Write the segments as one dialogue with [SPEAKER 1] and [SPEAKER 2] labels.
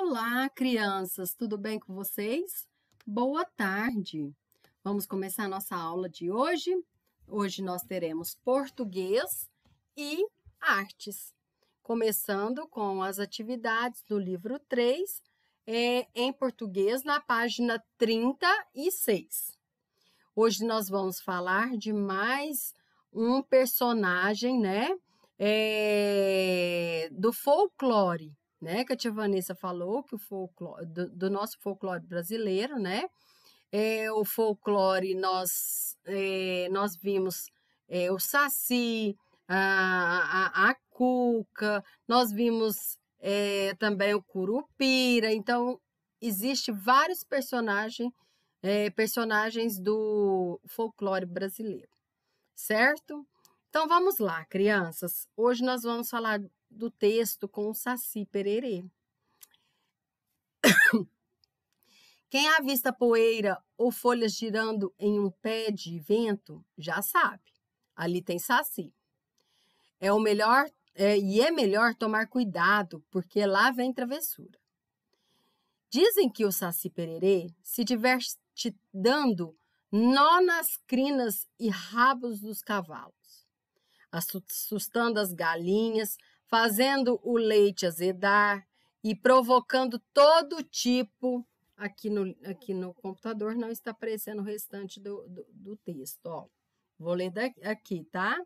[SPEAKER 1] Olá, crianças, tudo bem com vocês? Boa tarde. Vamos começar a nossa aula de hoje. Hoje nós teremos português e artes, começando com as atividades do livro 3, é, em português, na página 36. Hoje nós vamos falar de mais um personagem, né? É, do folclore né, que a tia Vanessa falou, que o folclore, do, do nosso folclore brasileiro, né, é, o folclore nós, é, nós vimos é, o saci, a, a, a, cuca, nós vimos é, também o curupira, então existe vários personagens, é, personagens do folclore brasileiro, certo? Então vamos lá, crianças. Hoje nós vamos falar do texto com o Saci Pererê. Quem avista poeira ou folhas girando em um pé de vento já sabe, ali tem Saci. É o melhor é, e é melhor tomar cuidado, porque lá vem travessura. Dizem que o Saci Pererê se diverte dando nó nas crinas e rabos dos cavalos, assustando as galinhas, fazendo o leite azedar e provocando todo tipo. Aqui no, aqui no computador não está aparecendo o restante do, do, do texto, ó. Vou ler daqui, aqui, tá?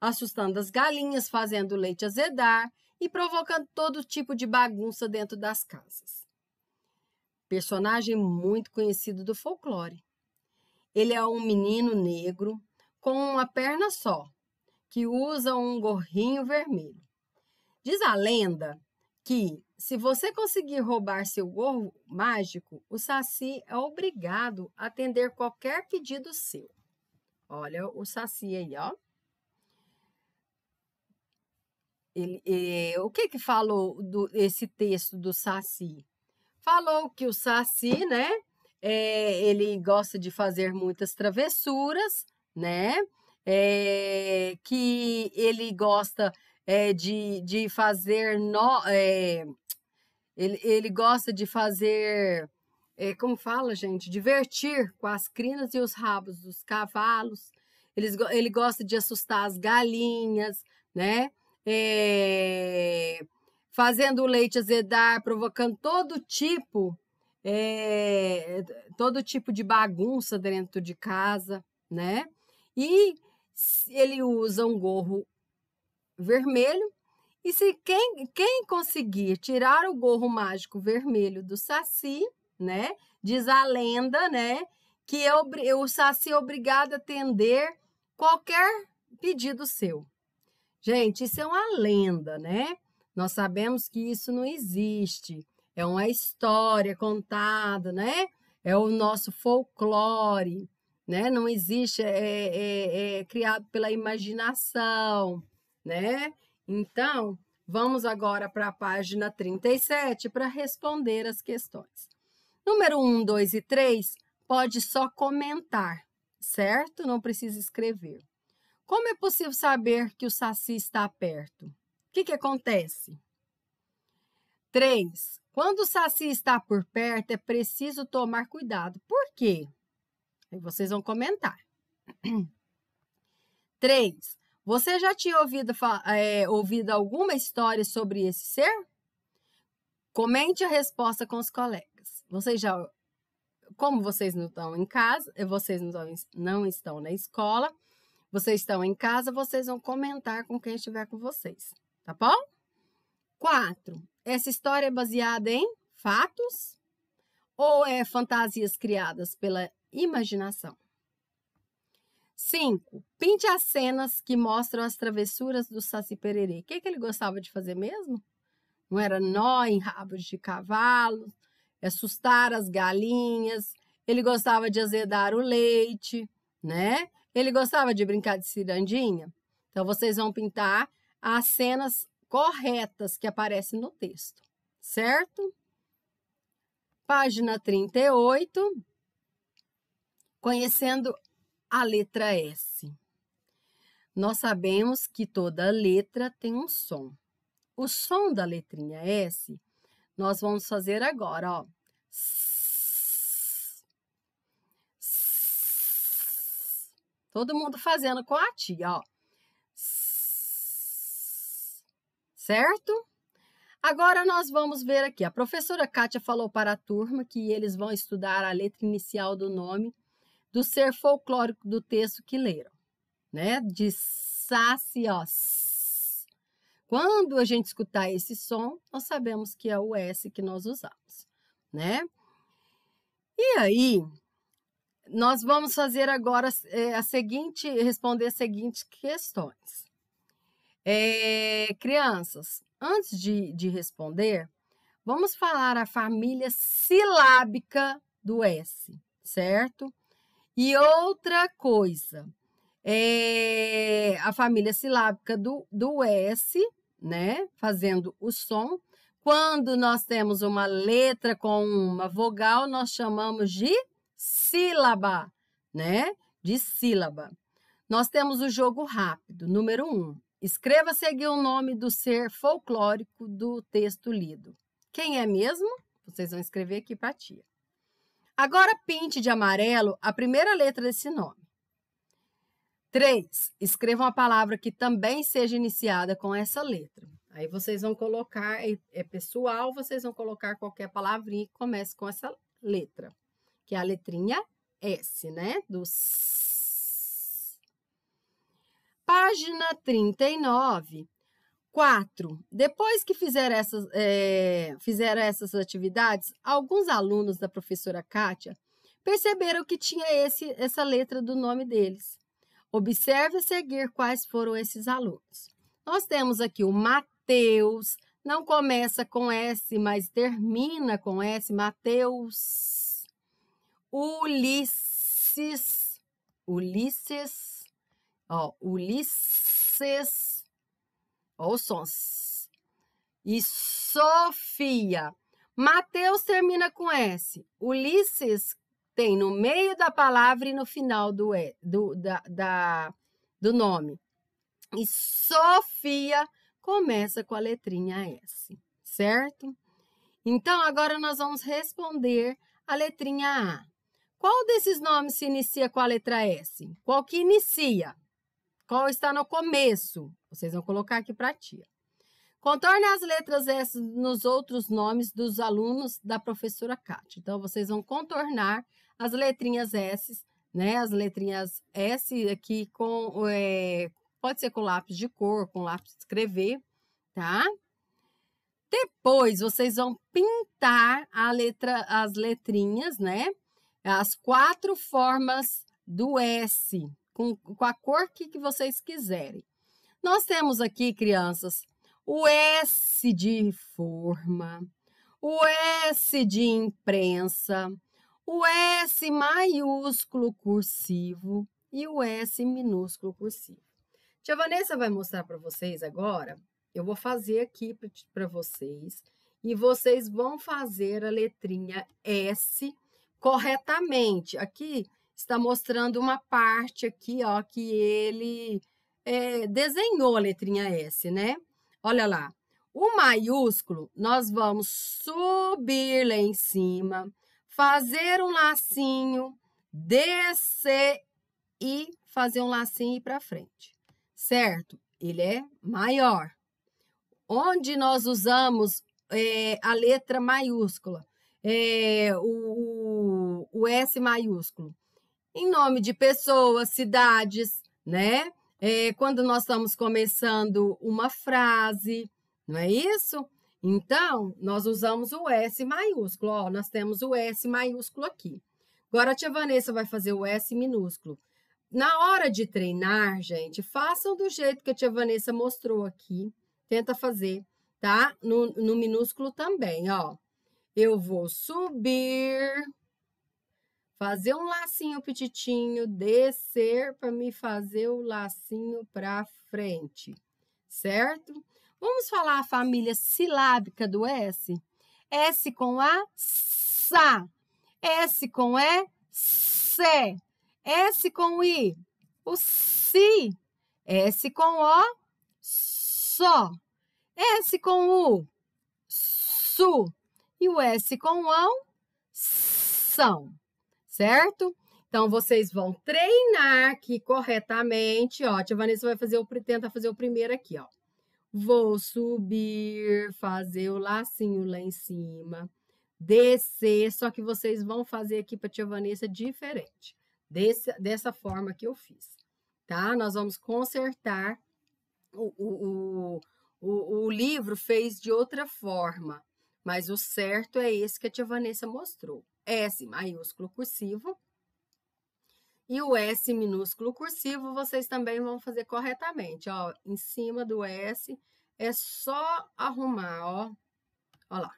[SPEAKER 1] Assustando as galinhas, fazendo o leite azedar e provocando todo tipo de bagunça dentro das casas. Personagem muito conhecido do folclore. Ele é um menino negro com uma perna só, que usa um gorrinho vermelho. Diz a lenda que se você conseguir roubar seu gorro mágico, o Saci é obrigado a atender qualquer pedido seu. Olha o Saci aí, ó. Ele, ele, o que que falou do, esse texto do Saci? Falou que o Saci, né, é, ele gosta de fazer muitas travessuras, né, é, que ele gosta é, de, de fazer. No, é, ele, ele gosta de fazer. É, como fala, gente? Divertir com as crinas e os rabos dos cavalos. Ele, ele gosta de assustar as galinhas, né? É, fazendo o leite azedar, provocando todo tipo é, todo tipo de bagunça dentro de casa, né? E ele usa um gorro vermelho. E se quem, quem conseguir tirar o gorro mágico vermelho do Saci, né? Diz a lenda, né? Que é o Saci é obrigado a atender qualquer pedido seu. Gente, isso é uma lenda, né? Nós sabemos que isso não existe. É uma história contada, né? É o nosso folclore, né? Não existe, é, é, é, é criado pela imaginação né? Então, vamos agora para a página 37 para responder as questões. Número 1, 2 e 3, pode só comentar, certo? Não precisa escrever. Como é possível saber que o Saci está perto? O que, que acontece? 3. Quando o Saci está por perto, é preciso tomar cuidado. Por quê? Aí vocês vão comentar. 3. Você já tinha ouvido, é, ouvido alguma história sobre esse ser? Comente a resposta com os colegas. Vocês já. Como vocês não estão em casa, eh, vocês não estão, não estão na escola, vocês estão em casa, vocês vão comentar com quem estiver com vocês, tá bom? 4. Essa história é baseada em fatos ou é fantasias criadas pela imaginação? 5. Pinte as cenas que mostram as travessuras do Saci Pererê. O que, que ele gostava de fazer mesmo? Não era nó em rabos de cavalo, assustar as galinhas, ele gostava de azedar o leite, né? Ele gostava de brincar de cirandinha. Então, vocês vão pintar as cenas corretas que aparecem no texto, certo? Página 38. Conhecendo a letra S. Nós sabemos que toda letra tem um som. O som da letrinha S nós vamos fazer agora, ó. Todo mundo fazendo com a tia, ó. Certo? Agora nós vamos ver aqui. A professora Kátia falou para a turma que eles vão estudar a letra inicial do nome do ser folclórico do texto que leram, né? De sacios. Quando a gente escutar esse som, nós sabemos que é o S que nós usamos, né? E aí, nós vamos fazer agora é, a seguinte, responder as seguintes questões. É, crianças, antes de, de responder, vamos falar a família silábica do S, certo? E outra coisa, é a família silábica do, do S, né? Fazendo o som. Quando nós temos uma letra com uma vogal, nós chamamos de sílaba, né? De sílaba. Nós temos o jogo rápido, número um. Escreva seguir o nome do ser folclórico do texto lido. Quem é mesmo? Vocês vão escrever aqui para tia. Agora pinte de amarelo a primeira letra desse nome. 3. escreva uma palavra que também seja iniciada com essa letra. Aí vocês vão colocar, é, é pessoal, vocês vão colocar qualquer palavrinha que comece com essa letra, que é a letrinha S, né? Do S. Página 39, Quatro, depois que fizeram essas, é, fizeram essas atividades, alguns alunos da professora Kátia perceberam que tinha esse, essa letra do nome deles. Observe a seguir quais foram esses alunos. Nós temos aqui o Mateus, não começa com S, mas termina com S, Mateus. Ulisses, Ulisses, ó, Ulisses. Ou sons. E Sofia. Mateus termina com S. Ulisses tem no meio da palavra e no final do, e, do, da, da, do nome. E Sofia começa com a letrinha S, certo? Então, agora nós vamos responder a letrinha A. Qual desses nomes se inicia com a letra S? Qual que inicia? qual está no começo. Vocês vão colocar aqui para a tia. Contorne as letras S nos outros nomes dos alunos da professora Kátia. Então, vocês vão contornar as letrinhas S, né? As letrinhas S aqui com. É, pode ser com lápis de cor, com lápis de escrever, tá? Depois, vocês vão pintar a letra, as letrinhas, né? As quatro formas do S, com, com a cor que, que vocês quiserem. Nós temos aqui, crianças, o S de forma, o S de imprensa, o S maiúsculo cursivo e o S minúsculo cursivo. Tia Vanessa vai mostrar para vocês agora. Eu vou fazer aqui para vocês e vocês vão fazer a letrinha S corretamente. Aqui está mostrando uma parte aqui, ó, que ele é, desenhou a letrinha S, né? Olha lá. O maiúsculo, nós vamos subir lá em cima, fazer um lacinho, descer e fazer um lacinho e para frente, certo? Ele é maior. Onde nós usamos é, a letra maiúscula, é, o, o S maiúsculo, em nome de pessoas, cidades, né? É, quando nós estamos começando uma frase, não é isso? Então, nós usamos o S maiúsculo. Ó, nós temos o S maiúsculo aqui. Agora, a tia Vanessa vai fazer o S minúsculo. Na hora de treinar, gente, façam do jeito que a tia Vanessa mostrou aqui. Tenta fazer, tá? No, no minúsculo também, ó. Eu vou subir fazer um lacinho petitinho, descer para me fazer o lacinho para frente, certo? Vamos falar a família silábica do S? S com A, sa. S com E, se. S com I, o si. S com O, só. S com U, su. E o S com o, são certo? Então, vocês vão treinar aqui corretamente, ó. A tia Vanessa vai fazer o, tenta fazer o primeiro aqui, ó. Vou subir, fazer o lacinho lá em cima, descer, só que vocês vão fazer aqui para tia Vanessa diferente, desse, dessa forma que eu fiz, tá? Nós vamos consertar o, o, o, o livro fez de outra forma, mas o certo é esse que a tia Vanessa mostrou. S maiúsculo cursivo. E o S minúsculo cursivo vocês também vão fazer corretamente, ó. Em cima do S é só arrumar, ó. Ó lá.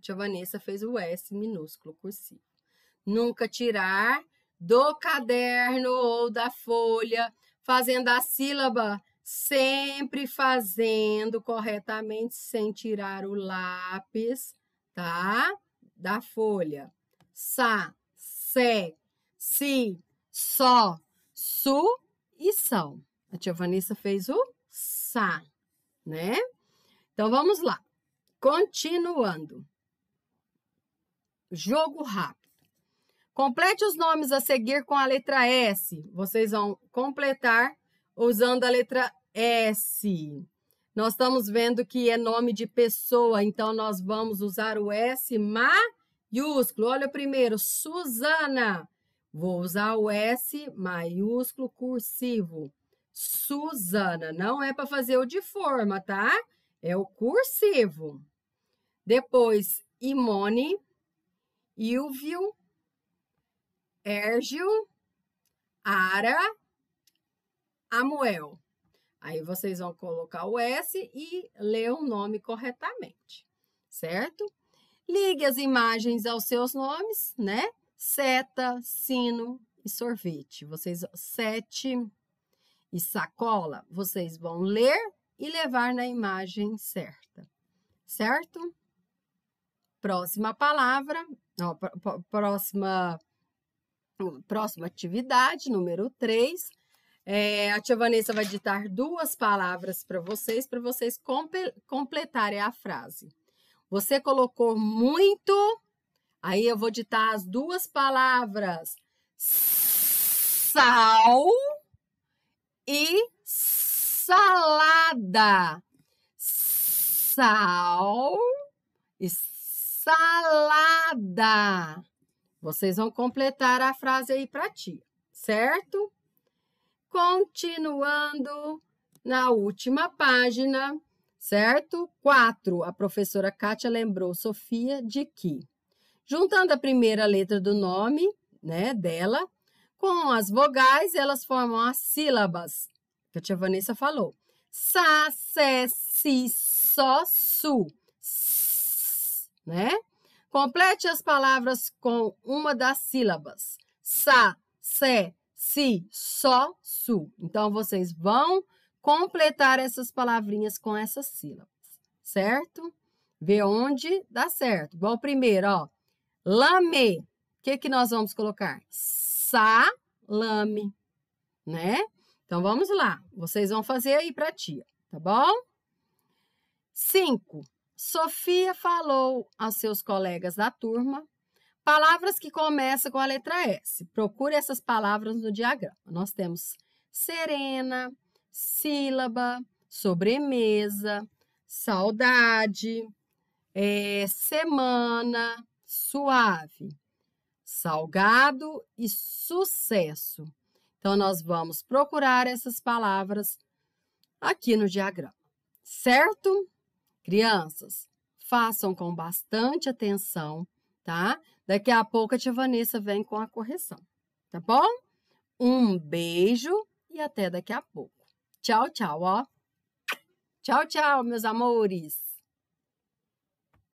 [SPEAKER 1] Tia Vanessa fez o S minúsculo cursivo. Nunca tirar do caderno ou da folha, fazendo a sílaba sempre fazendo corretamente sem tirar o lápis, tá? Da folha sa, se, si, só, su e são. A tia Vanessa fez o sa, né? Então vamos lá. Continuando. Jogo rápido. Complete os nomes a seguir com a letra S. Vocês vão completar usando a letra S. Nós estamos vendo que é nome de pessoa, então nós vamos usar o S, mas maiúsculo. Olha o primeiro, Suzana. Vou usar o S maiúsculo cursivo. Suzana, não é para fazer o de forma, tá? É o cursivo. Depois, Imone, Ilvio, Érgio, Ara, Amuel. Aí vocês vão colocar o S e ler o nome corretamente, certo? Ligue as imagens aos seus nomes, né? Seta, sino e sorvete. Vocês, sete e sacola, vocês vão ler e levar na imagem certa, certo? Próxima palavra, ó, pr próxima, próxima atividade, número 3. É, a tia Vanessa vai ditar duas palavras para vocês, para vocês comple completarem a frase. Você colocou muito. Aí eu vou ditar as duas palavras: sal e salada. Sal e salada. Vocês vão completar a frase aí para ti, certo? Continuando na última página, certo? 4. A professora Kátia lembrou Sofia de que, juntando a primeira letra do nome, né, dela, com as vogais, elas formam as sílabas, que a tia Vanessa falou. Sa, se, si, só, su, né? Complete as palavras com uma das sílabas. Sa, se, si, só, su. Então, vocês vão completar essas palavrinhas com essas sílabas, certo? Ver onde dá certo. Igual primeiro, ó. Lame. O que, que nós vamos colocar? Salame, né? Então vamos lá. Vocês vão fazer aí para tia, tá bom? Cinco. Sofia falou aos seus colegas da turma palavras que começam com a letra S. Procure essas palavras no diagrama. Nós temos serena, sílaba, sobremesa, saudade, é, semana, suave, salgado e sucesso. Então, nós vamos procurar essas palavras aqui no diagrama, certo? Crianças, façam com bastante atenção, tá? Daqui a pouco a tia Vanessa vem com a correção, tá bom? Um beijo e até daqui a pouco. Tchau, tchau, ó. Tchau, tchau, meus amores.